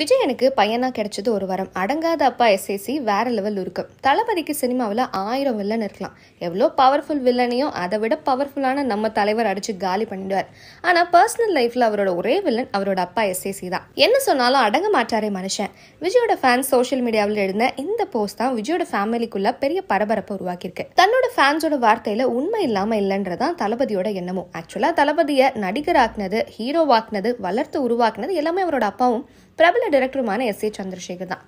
விஜயனுக்கு பையனாக கிடைச்சது ஒரு வரம் அடங்காத அப்பா எஸ்எஸ்சி வேற லெவல் இருக்கும் தளபதிக்கு சினிமாவில் ஆயிரம் வில்லன் இருக்கலாம் எவ்வளோ பவர்ஃபுல் வில்லனையும் அதை விட பவர்ஃபுல்லான நம்ம தலைவர் அடிச்சு காலி பண்ணிடுவார் ஆனால் பர்சனல் லைஃப்பில் அவரோட ஒரே வில்லன் அவரோட அப்பா எஸ்எஸ்சி தான் என்ன சொன்னாலும் அடங்க மாட்டாரே மனுஷன் விஜயோட ஃபேன்ஸ் சோஷியல் மீடியாவில் எழுந்த இந்த போஸ்ட் தான் விஜயோட ஃபேமிலிக்குள்ள பெரிய பரபரப்பை உருவாக்கியிருக்கு தன்னோட ஃபேன்ஸோட வார்த்தையில் உண்மை இல்லாமல் இல்லைன்றதான் தளபதியோட எண்ணமும் ஆக்சுவலாக தளபதியை நடிகராக்குனது ஹீரோவாக்குனது வளர்த்து உருவாக்குனது எல்லாமே அவரோட அப்பாவும் பிரபல டைரக்டருமான எஸ் ஏ சந்திரசேகர் தான்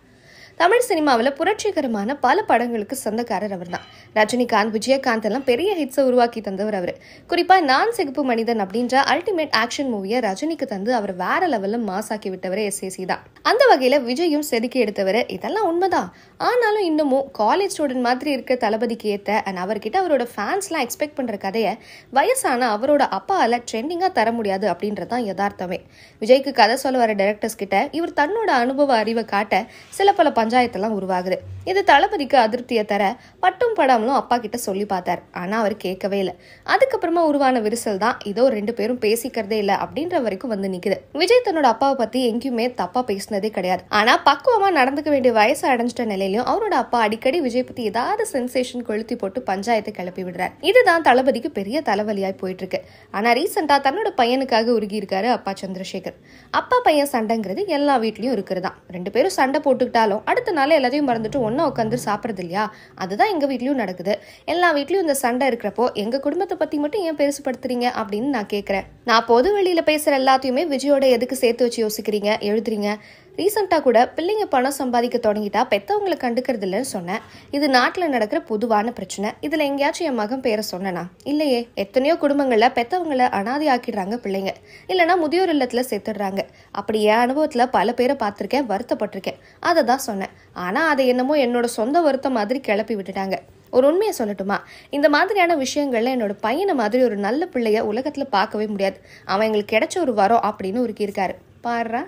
தமிழ் சினிமாவில் புரட்சிகரமான பல படங்களுக்கு சொந்தக்காரர் அவர் தான் ரஜினிகாந்த் விஜயகாந்த் எல்லாம் பெரிய ஹிட்ஸை உருவாக்கி தந்தவர் அவர் குறிப்பாக நான் சிகப்பு மனிதன் அப்படின்ற அல்டிமேட் ஆக்ஷன் மூவியை ரஜினிக்கு தந்து அவர் வேற லெவலில் மாசாக்கி விட்டவர் எஸ்ஏசி தான் அந்த வகையில் விஜயும் செதுக்கி எடுத்தவர் இதெல்லாம் உண்மைதான் ஆனாலும் இன்னமும் காலேஜ் ஸ்டூடெண்ட் மாதிரி இருக்க தளபதிக்கு ஏற்ற அண்ட் அவர்கிட்ட அவரோட ஃபேன்ஸ்லாம் எக்ஸ்பெக்ட் பண்ணுற கதையை வயசான அவரோட அப்பாவில் ட்ரெண்டிங்காக தர முடியாது அப்படின்றது தான் யதார்த்தமே விஜய்க்கு கதை சொல்ல வர டேரக்டர்ஸ் கிட்ட இவர் தன்னோட அனுபவ அறிவை காட்ட சில பல பஞ்சாயத்தெல்லாம் உருவாகுது இது தளபதிக்கு அதிருப்தியை தர பட்டும் படாமலும் அப்பா கிட்ட சொல்லி பார்த்தார் ஆனால் அவர் கேட்கவே இல்லை அதுக்கப்புறமா உருவான விரிசல் தான் இதோ ரெண்டு பேரும் பேசிக்கிறதே இல்லை அப்படின்ற வரைக்கும் வந்து நிற்குது விஜய் தன்னோட அப்பாவை பற்றி எங்கேயுமே தப்பாக பேசினதே கிடையாது ஆனால் பக்குவமாக நடந்துக்க வேண்டிய வயசு அடைஞ்சிட்ட நிலையிலையும் அவரோட அப்பா அடிக்கடி விஜய் பற்றி ஏதாவது சென்சேஷன் கொளுத்தி போட்டு பஞ்சாயத்தை கிளப்பி விடுறார் இதுதான் தளபதிக்கு பெரிய தலைவலியாய் போயிட்டு இருக்கு ஆனால் ரீசெண்டாக தன்னோட பையனுக்காக உருகி இருக்காரு அப்பா சந்திரசேகர் அப்பா பையன் சண்டைங்கிறது எல்லா வீட்லேயும் இருக்கிறதா ரெண்டு பேரும் சண்டை போட்டுக்கிட்டாலும் அடுத்த நாள் எல்லாத்தையும் மறந்துட்டு ஒன்றா உட்காந்து சாப்பிட்றது இல்லையா அதுதான் எங்கள் வீட்லேயும் நடக்குது எல்லா வீட்லேயும் இந்த சண்டை இருக்கிறப்போ எங்கள் குடும்பத்தை பற்றி மட்டும் ஏன் பெருசுப்படுத்துறீங்க அப்படின்னு நான் கேட்குறேன் நான் பொது வழியில் பேசுகிற எல்லாத்தையுமே விஜயோட எதுக்கு சேர்த்து வச்சு யோசிக்கிறீங்க எழுதுறீங்க ரீசெண்டாக கூட பிள்ளைங்க பணம் சம்பாதிக்க தொடங்கிட்டா பெத்தவங்களை கண்டுக்கிறது இல்லைன்னு சொன்னேன் இது நாட்டில் நடக்கிற பொதுவான பிரச்சனை இதில் எங்கேயாச்சும் என் மகன் பேரை சொன்னனா இல்லையே எத்தனையோ குடும்பங்களில் பெற்றவங்களை அனாதி ஆக்கிடுறாங்க பிள்ளைங்க இல்லைன்னா முதியோர் இல்லத்தில் சேர்த்துடுறாங்க அப்படி என் அனுபவத்தில் பல பேரை பார்த்துருக்கேன் வருத்தப்பட்டிருக்கேன் அதை தான் சொன்னேன் ஆனால் அதை என்னமோ என்னோட சொந்த வருத்தம் மாதிரி கிளப்பி விட்டுட்டாங்க ஒரு உண்மையை சொல்லட்டுமா இந்த மாதிரியான விஷயங்கள்ல என்னோட பையனை மாதிரி ஒரு நல்ல பிள்ளைய உலகத்தில் பார்க்கவே முடியாது அவன் எங்களுக்கு கிடைச்ச ஒரு வரம் அப்படின்னு ஒரு இருக்காரு பாடுறா